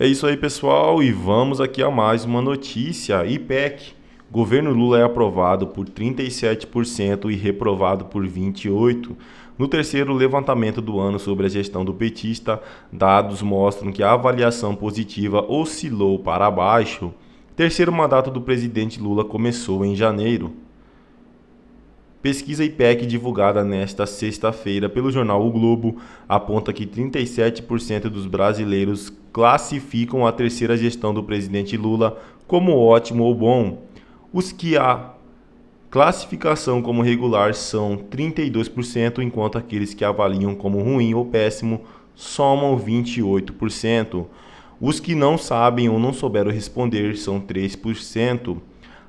É isso aí, pessoal, e vamos aqui a mais uma notícia. IPEC. Governo Lula é aprovado por 37% e reprovado por 28%. No terceiro levantamento do ano sobre a gestão do petista, dados mostram que a avaliação positiva oscilou para baixo. Terceiro mandato do presidente Lula começou em janeiro. Pesquisa IPEC divulgada nesta sexta-feira pelo jornal O Globo aponta que 37% dos brasileiros classificam a terceira gestão do presidente Lula como ótimo ou bom. Os que a classificação como regular são 32%, enquanto aqueles que avaliam como ruim ou péssimo somam 28%. Os que não sabem ou não souberam responder são 3%.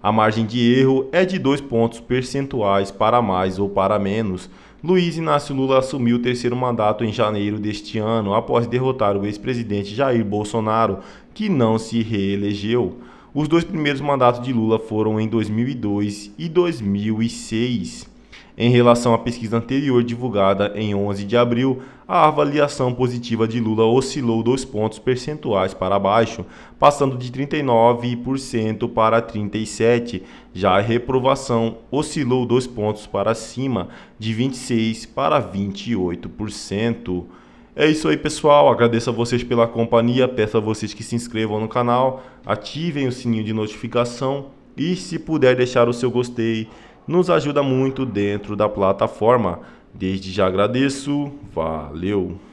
A margem de erro é de 2 pontos percentuais para mais ou para menos. Luiz Inácio Lula assumiu o terceiro mandato em janeiro deste ano, após derrotar o ex-presidente Jair Bolsonaro, que não se reelegeu. Os dois primeiros mandatos de Lula foram em 2002 e 2006. Em relação à pesquisa anterior divulgada em 11 de abril, a avaliação positiva de Lula oscilou dois pontos percentuais para baixo, passando de 39% para 37%. Já a reprovação oscilou dois pontos para cima, de 26% para 28%. É isso aí, pessoal. Agradeço a vocês pela companhia. Peço a vocês que se inscrevam no canal, ativem o sininho de notificação e, se puder, deixar o seu gostei nos ajuda muito dentro da plataforma. Desde já agradeço, valeu!